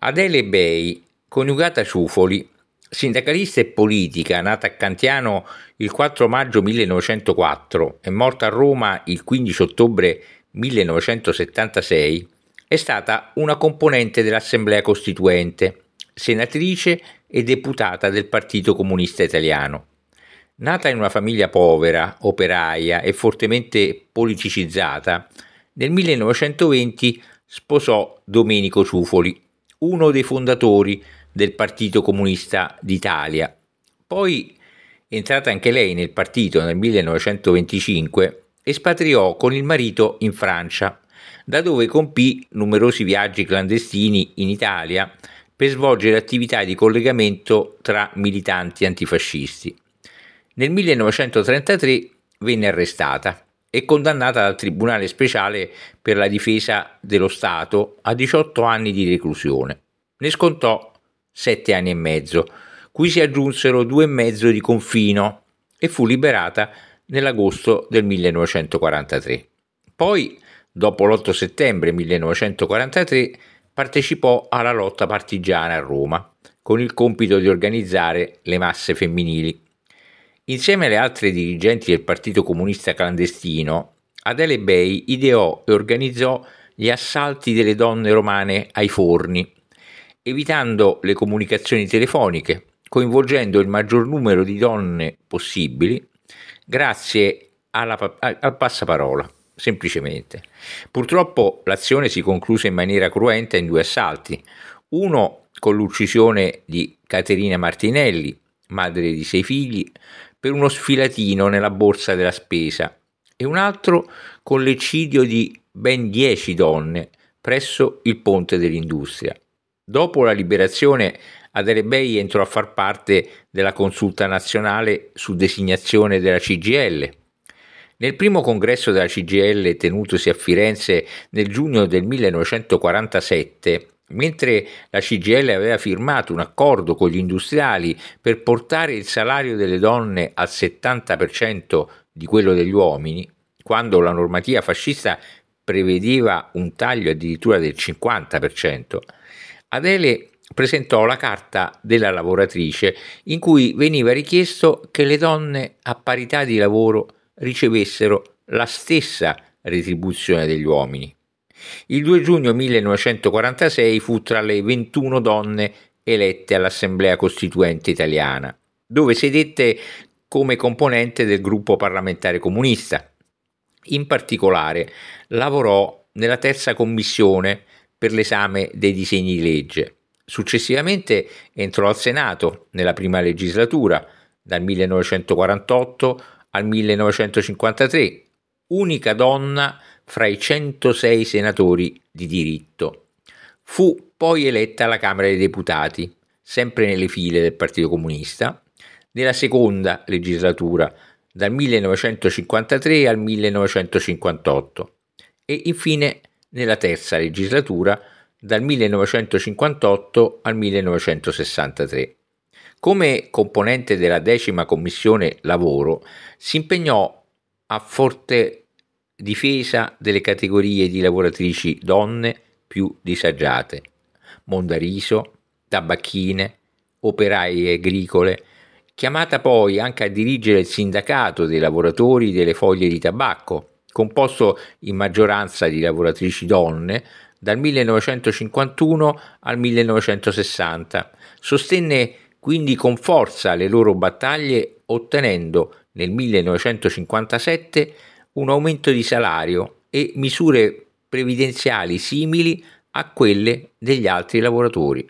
Adele Bei, coniugata Ciufoli, sindacalista e politica, nata a Cantiano il 4 maggio 1904 e morta a Roma il 15 ottobre 1976, è stata una componente dell'Assemblea Costituente, senatrice e deputata del Partito Comunista Italiano. Nata in una famiglia povera, operaia e fortemente politicizzata, nel 1920 sposò Domenico Ciufoli, uno dei fondatori del Partito Comunista d'Italia. Poi, entrata anche lei nel partito nel 1925, espatriò con il marito in Francia, da dove compì numerosi viaggi clandestini in Italia per svolgere attività di collegamento tra militanti antifascisti. Nel 1933 venne arrestata e condannata dal Tribunale speciale per la difesa dello Stato a 18 anni di reclusione. Ne scontò 7 anni e mezzo, cui si aggiunsero 2 e mezzo di confino e fu liberata nell'agosto del 1943. Poi, dopo l'8 settembre 1943, partecipò alla lotta partigiana a Roma, con il compito di organizzare le masse femminili Insieme alle altre dirigenti del Partito Comunista Clandestino, Adele Bey ideò e organizzò gli assalti delle donne romane ai forni, evitando le comunicazioni telefoniche, coinvolgendo il maggior numero di donne possibili grazie alla, al passaparola, semplicemente. Purtroppo l'azione si concluse in maniera cruenta in due assalti, uno con l'uccisione di Caterina Martinelli, madre di sei figli, per uno sfilatino nella borsa della spesa e un altro con l'eccidio di ben dieci donne presso il ponte dell'industria. Dopo la liberazione, Adele Bay entrò a far parte della consulta nazionale su designazione della CGL. Nel primo congresso della CGL tenutosi a Firenze nel giugno del 1947, Mentre la CGL aveva firmato un accordo con gli industriali per portare il salario delle donne al 70% di quello degli uomini, quando la normativa fascista prevedeva un taglio addirittura del 50%, Adele presentò la Carta della lavoratrice in cui veniva richiesto che le donne a parità di lavoro ricevessero la stessa retribuzione degli uomini. Il 2 giugno 1946 fu tra le 21 donne elette all'Assemblea Costituente italiana, dove sedette come componente del gruppo parlamentare comunista. In particolare lavorò nella terza commissione per l'esame dei disegni di legge. Successivamente entrò al Senato nella prima legislatura, dal 1948 al 1953, unica donna fra i 106 senatori di diritto. Fu poi eletta alla Camera dei Deputati, sempre nelle file del Partito Comunista, nella seconda legislatura dal 1953 al 1958 e infine nella terza legislatura dal 1958 al 1963. Come componente della decima commissione lavoro si impegnò a forte difesa delle categorie di lavoratrici donne più disagiate, Mondariso, tabacchine, operaie agricole, chiamata poi anche a dirigere il sindacato dei lavoratori delle foglie di tabacco, composto in maggioranza di lavoratrici donne, dal 1951 al 1960. Sostenne quindi con forza le loro battaglie ottenendo nel 1957 un aumento di salario e misure previdenziali simili a quelle degli altri lavoratori.